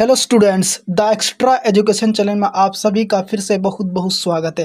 hello students the extra education channel में आप सभी का फिर से बहुत बहुत स्वागत है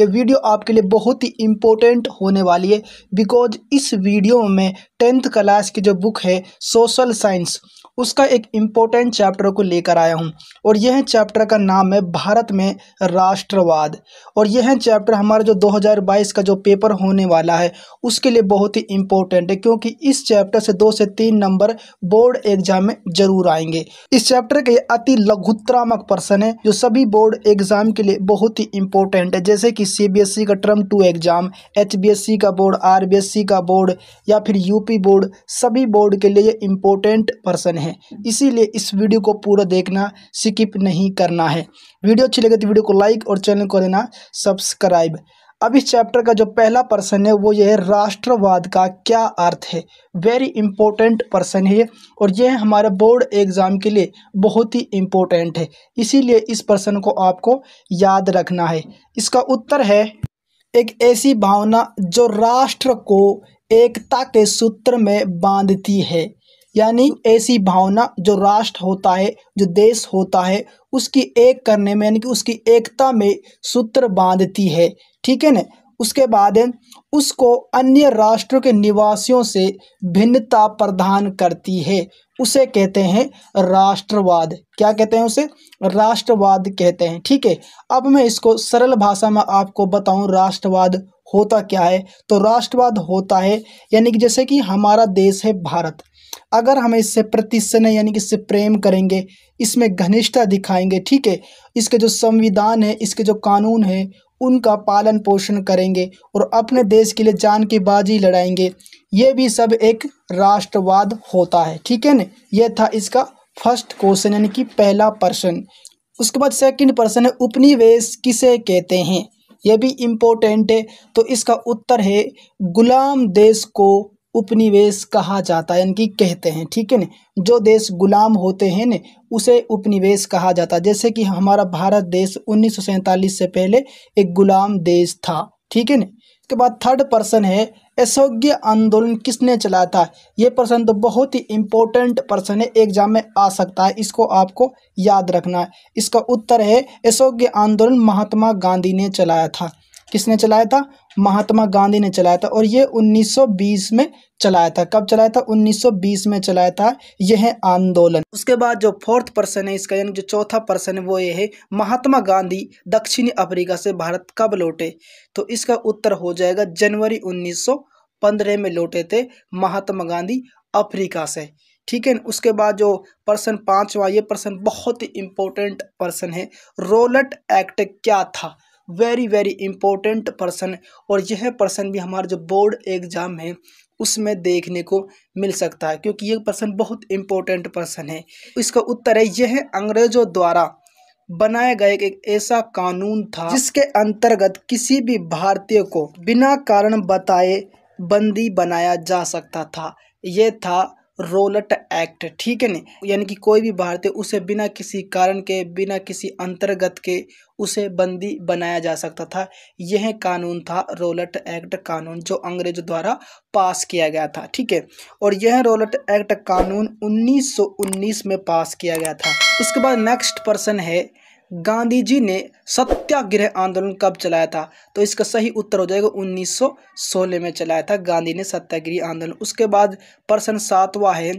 ये वीडियो आपके लिए बहुत ही इम्पोर्टेंट होने वाली है बिकॉज इस वीडियो में टेंथ क्लास की जो बुक है सोशल साइंस उसका एक इम्पोर्टेंट चैप्टर को लेकर आया हूँ और यह चैप्टर का नाम है भारत में राष्ट्रवाद और यह चैप्टर हमारा जो 2022 का जो पेपर होने वाला है उसके लिए बहुत ही इम्पोर्टेंट है क्योंकि इस चैप्टर से दो से तीन नंबर बोर्ड एग्जाम में जरूर आएंगे इस चैप्टर के अति लघुत्रामक पर्सन है जो सभी बोर्ड एग्जाम के लिए बहुत ही इम्पोर्टेंट है जैसे कि सी e का टर्म टू एग्जाम एच का बोर्ड आर e का बोर्ड या फिर यूपी बोर्ड सभी बोर्ड के लिए इम्पोर्टेंट पर्सन है है इसीलिए इस वीडियो को पूरा देखना स्किप नहीं करना है वीडियो अच्छी लगे तो वीडियो को लाइक और चैनल को देना सब्सक्राइब अब इस चैप्टर का जो पहला पर्सन है वो ये है राष्ट्रवाद का क्या अर्थ है वेरी इंपॉर्टेंट पर्सन है और यह हमारे बोर्ड एग्ज़ाम के लिए बहुत ही इम्पोर्टेंट है इसीलिए इस पर्सन को आपको याद रखना है इसका उत्तर है एक ऐसी भावना जो राष्ट्र को एकता के सूत्र में बांधती है यानी ऐसी भावना जो राष्ट्र होता है जो देश होता है उसकी एक करने में यानी कि उसकी एकता में सूत्र बांधती है ठीक है ना उसके बाद उसको अन्य राष्ट्रों के निवासियों से भिन्नता प्रदान करती है उसे कहते हैं राष्ट्रवाद क्या कहते हैं उसे राष्ट्रवाद कहते हैं ठीक है अब मैं इसको सरल भाषा में आपको बताऊं राष्ट्रवाद होता क्या है तो राष्ट्रवाद होता है यानी कि जैसे कि हमारा देश है भारत अगर हम इससे प्रतिस्नेह यानी कि इससे प्रेम करेंगे इसमें घनिष्ठता दिखाएंगे ठीक है इसके जो संविधान है इसके जो कानून है उनका पालन पोषण करेंगे और अपने देश के लिए जान की बाजी लड़ाएंगे ये भी सब एक राष्ट्रवाद होता है ठीक है न यह था इसका फर्स्ट क्वेश्चन यानी कि पहला प्रश्न उसके बाद सेकंड प्रश्न है उपनिवेश किसे कहते हैं यह भी इम्पोर्टेंट है तो इसका उत्तर है गुलाम देश को उपनिवेश कहा जाता है यानी कि कहते हैं ठीक है न जो देश गुलाम होते हैं न उसे उपनिवेश कहा जाता है जैसे कि हमारा भारत देश उन्नीस से पहले एक गुलाम देश था ठीक है न इसके बाद थर्ड पर्सन है असौज्ञ आंदोलन किसने चलाया था ये पर्सन तो बहुत ही इम्पोर्टेंट पर्सन है एग्जाम में आ सकता है इसको आपको याद रखना है इसका उत्तर है असौज्ञ आंदोलन महात्मा गांधी ने चलाया था किसने चलाया था महात्मा गांधी ने चलाया था और ये 1920 में चलाया था कब चलाया था 1920 में चलाया था यह आंदोलन उसके बाद जो फोर्थ पर्सन है इसका यानी जो चौथा पर्सन है वो ये है महात्मा गांधी दक्षिणी अफ्रीका से भारत कब लौटे तो इसका उत्तर हो जाएगा जनवरी उन्नीस में लौटे थे महात्मा गांधी अफ्रीका से ठीक है उसके बाद जो पर्सन पाँचवा ये पर्सन बहुत ही इम्पोर्टेंट पर्सन है रोलट एक्ट क्या था वेरी वेरी इंपॉर्टेंट पर्सन और यह पर्सन भी हमारा जो बोर्ड एग्ज़ाम है उसमें देखने को मिल सकता है क्योंकि ये पर्सन बहुत इम्पोर्टेंट पर्सन है इसका उत्तर है यह अंग्रेज़ों द्वारा बनाया गया एक ऐसा कानून था जिसके अंतर्गत किसी भी भारतीय को बिना कारण बताए बंदी बनाया जा सकता था यह था रोलट एक्ट ठीक है नहीं यानी कि कोई भी भारतीय उसे बिना किसी कारण के बिना किसी अंतर्गत के उसे बंदी बनाया जा सकता था यह कानून था रोलट एक्ट कानून जो अंग्रेजों द्वारा पास किया गया था ठीक है और यह रोलट एक्ट कानून 1919 में पास किया गया था उसके बाद नेक्स्ट पर्सन है गांधी जी ने सत्याग्रह आंदोलन कब चलाया था तो इसका सही उत्तर हो जाएगा 1916 में चलाया था गांधी ने सत्याग्रह आंदोलन उसके बाद प्रश्न सातवा है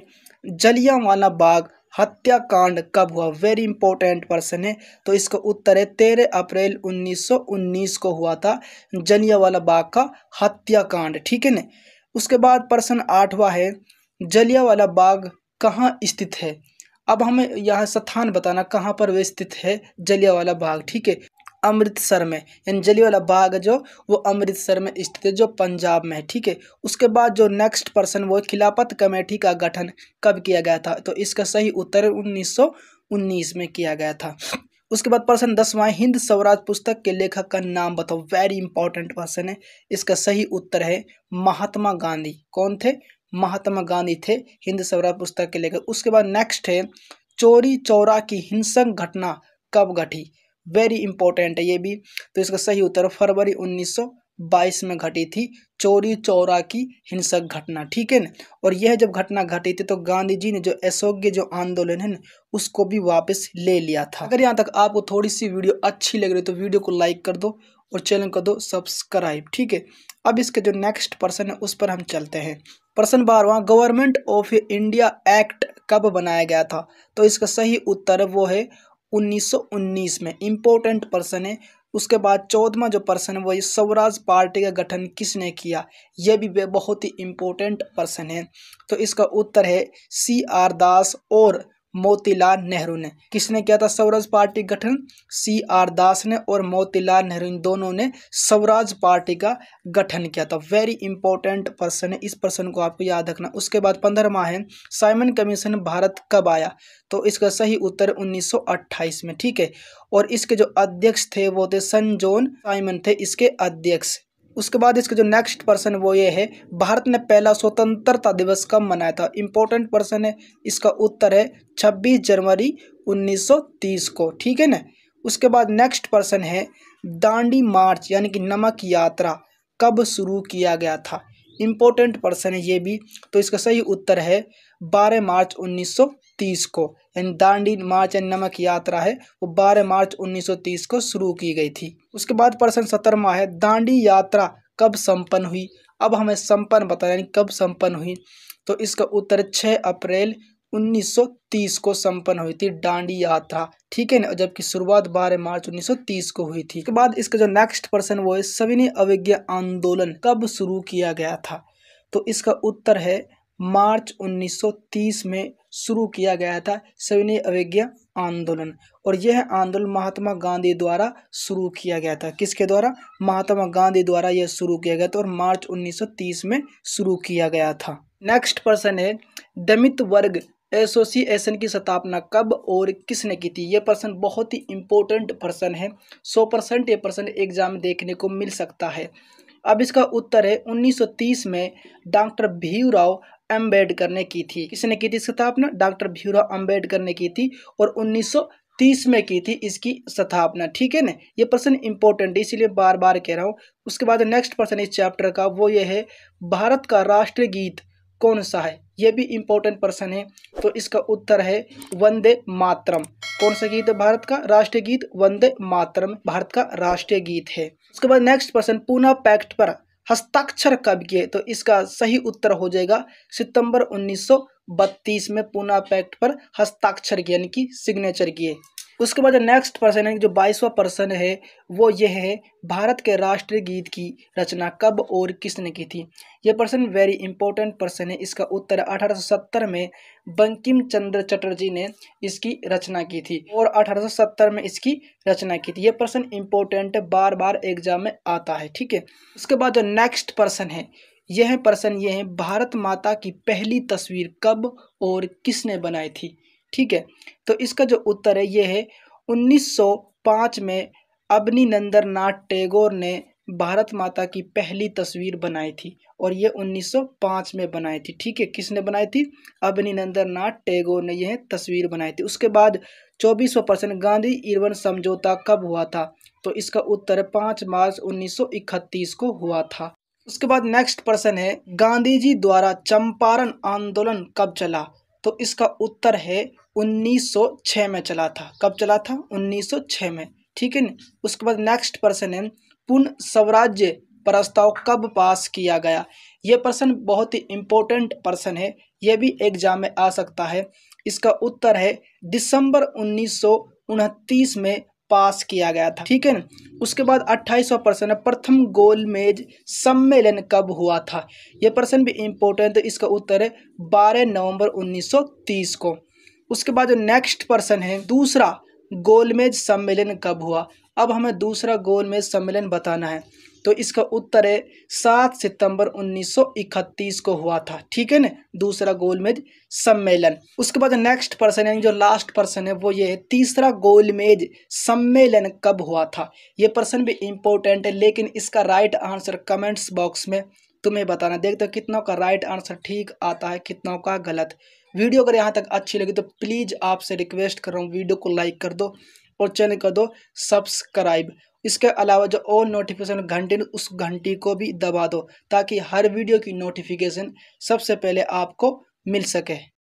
जलियांवाला बाग हत्याकांड कब हुआ वेरी इंपॉर्टेंट पर्सन है तो इसका उत्तर है तेरह अप्रैल 1919 को हुआ था जलियावाला बाग का हत्याकांड ठीक है ना उसके बाद प्रश्न आठवां है जलियावाला बाग कहाँ स्थित है अब हमें यह स्थान बताना कहाँ पर वे स्थित है जलियावाला बाग ठीक है अमृतसर में यानी जलियावाला बाग जो वो अमृतसर में स्थित है जो पंजाब में है ठीक है उसके बाद जो नेक्स्ट पर्सन वो खिलाफत कमेटी का गठन कब किया गया था तो इसका सही उत्तर 1919 में किया गया था उसके बाद पर्सन दसवां हिंद स्वराज पुस्तक के लेखक का नाम बताओ वेरी इंपॉर्टेंट पर्सन है इसका सही उत्तर है महात्मा गांधी कौन थे महात्मा गांधी थे हिंद स्वराज पुस्तक के लेकर उसके बाद नेक्स्ट है चोरी चौरा की हिंसक घटना कब घटी वेरी इंपॉर्टेंट है ये भी तो इसका सही उत्तर फरवरी 1922 में घटी थी चोरी चौरा की हिंसक घटना ठीक है ना और यह जब घटना घटी थी तो गांधी जी ने जो अशोक्य जो आंदोलन है ना उसको भी वापस ले लिया था अगर यहाँ तक आपको थोड़ी सी वीडियो अच्छी लग रही तो वीडियो को लाइक कर दो और चैनल को दो सब्सक्राइब ठीक है अब इसके जो नेक्स्ट पर्सन है उस पर हम चलते हैं प्रश्न बारवा गवर्नमेंट ऑफ इंडिया एक्ट कब बनाया गया था तो इसका सही उत्तर वो है 1919 में इम्पोर्टेंट पर्सन है उसके बाद चौदवा जो पर्सन है वो ये स्वराज पार्टी का गठन किसने किया ये भी बहुत ही इम्पोर्टेंट पर्सन है तो इसका उत्तर है सी आर दास और मोतीलाल नेहरू ने किसने किया था स्वराज पार्टी गठन सी आर दास ने और मोतीलाल नेहरू इन दोनों ने स्वराज पार्टी का गठन किया था वेरी इंपॉर्टेंट पर्सन है इस पर्सन को आपको याद रखना उसके बाद माह है साइमन कमीशन भारत कब आया तो इसका सही उत्तर 1928 में ठीक है और इसके जो अध्यक्ष थे वो थे सन जॉन साइमन थे इसके अध्यक्ष उसके बाद इसका जो नेक्स्ट पर्सन वो ये है भारत ने पहला स्वतंत्रता दिवस कब मनाया था इम्पोर्टेंट पर्सन है इसका उत्तर है छब्बीस जनवरी 1930 को ठीक है ना उसके बाद नेक्स्ट पर्सन है दांडी मार्च यानी कि नमक यात्रा कब शुरू किया गया था इम्पोर्टेंट पर्सन है ये भी तो इसका सही उत्तर है बारह मार्च 1930 तीस को यानी दांडी मार्च एंड नमक यात्रा है वो बारह मार्च तीस को शुरू की गई थी उसके बाद प्रश्न सत्रहवा है दांडी यात्रा कब संपन्न हुई अब हमें संपन्न बताया यानी कब संपन्न हुई तो इसका उत्तर 6 अप्रैल 1930 को संपन्न हुई थी डांडी यात्रा ठीक है ना जबकि शुरुआत 12 मार्च 1930 को हुई थी इसके बाद इसका जो नेक्स्ट प्रश्न वो है सविनय अवज्ञा आंदोलन कब शुरू किया गया था तो इसका उत्तर है मार्च उन्नीस सौ तीस में शुरू किया गया था सविनय अवज्ञा आंदोलन और यह आंदोलन महात्मा गांधी द्वारा शुरू किया गया था किसके द्वारा महात्मा गांधी द्वारा यह शुरू किया गया था और मार्च 1930 में शुरू किया गया था नेक्स्ट पर्सन है दमित वर्ग एसोसिएशन की स्थापना कब और किसने की थी यह पर्सन बहुत ही इंपॉर्टेंट पर्सन है सौ परसेंट ये पर्सन एग्जाम देखने को मिल सकता है अब इसका उत्तर है 1930 में डॉक्टर भीमराव अम्बेडकर ने की थी किसने की थी स्थापना डॉक्टर भीमराव अम्बेडकर ने की थी और उन्नीस तीस में की थी इसकी स्थापना ठीक है ना ये प्रश्न इंपॉर्टेंट है इसीलिए बार बार कह रहा हूँ उसके बाद नेक्स्ट प्रश्न इस चैप्टर का वो ये है भारत का राष्ट्रीय गीत कौन सा है ये भी इम्पोर्टेंट प्रश्न है तो इसका उत्तर है वंदे मातरम कौन सा गीत है भारत का राष्ट्रीय गीत वंदे मातरम भारत का राष्ट्रीय गीत है उसके बाद नेक्स्ट प्रश्न पूना पैक्ट पर हस्ताक्षर कब किए तो इसका सही उत्तर हो जाएगा सितंबर 1932 में पूना पैक्ट पर हस्ताक्षर किए यानी कि सिग्नेचर किए उसके बाद जो नेक्स्ट पर्सन है जो बाईसवा पर्सन है वो ये है भारत के राष्ट्रीय गीत की रचना कब और किसने की थी ये पर्सन वेरी इंपॉर्टेंट पर्सन है इसका उत्तर 1870 में बंकिम चंद्र चटर्जी ने इसकी रचना की थी और 1870 में इसकी रचना की थी ये पर्सन इंपॉर्टेंट बार बार एग्जाम में आता है ठीक है उसके बाद जो नेक्स्ट पर्सन है यह पर्सन ये है भारत माता की पहली तस्वीर कब और किसने बनाई थी ठीक है तो इसका जो उत्तर है ये है 1905 में अबनिनंदर नाथ टैगोर ने भारत माता की पहली तस्वीर बनाई थी और ये 1905 में बनाई थी ठीक है किसने बनाई थी अबनिनंदर नाथ टैगोर ने यह तस्वीर बनाई थी उसके बाद चौबीसवा प्रश्न गांधी इरवन समझौता कब हुआ था तो इसका उत्तर पाँच मार्च 1931 को हुआ था उसके बाद नेक्स्ट प्रश्न है गांधी जी द्वारा चंपारण आंदोलन कब चला तो इसका उत्तर है उन्नीस सौ छः में चला था कब चला था उन्नीस सौ छः में ठीक है न उसके बाद नेक्स्ट प्रश्न है पूर्ण स्वराज्य प्रस्ताव कब पास किया गया ये प्रश्न बहुत ही इम्पोर्टेंट प्रश्न है ये भी एग्जाम में आ सकता है इसका उत्तर है दिसंबर उन्नीस में पास किया गया था ठीक है ना उसके बाद अट्ठाईसवा प्रश्न है प्रथम गोलमेज सम्मेलन कब हुआ था यह प्रश्न भी इम्पोर्टेंट है इसका उत्तर है 12 नवंबर 1930 को उसके बाद जो नेक्स्ट पर्सन है दूसरा गोलमेज सम्मेलन कब हुआ अब हमें दूसरा गोलमेज सम्मेलन बताना है तो इसका उत्तर है सात सितंबर 1931 को हुआ था ठीक है ना दूसरा गोलमेज सम्मेलन उसके बाद नेक्स्ट पर्सन यानी जो लास्ट पर्सन है वो ये है तीसरा गोलमेज सम्मेलन कब हुआ था ये पर्सन भी इम्पोर्टेंट है लेकिन इसका राइट आंसर कमेंट्स बॉक्स में तुम्हें बताना देखते हो कितनों का राइट आंसर ठीक आता है कितनों का गलत वीडियो अगर यहाँ तक अच्छी लगी तो प्लीज़ आपसे रिक्वेस्ट कर रहा हूँ वीडियो को लाइक कर दो और चैनल कर दो सब्सक्राइब इसके अलावा जो ऑल नोटिफिकेशन घंटे उस घंटी को भी दबा दो ताकि हर वीडियो की नोटिफिकेशन सबसे पहले आपको मिल सके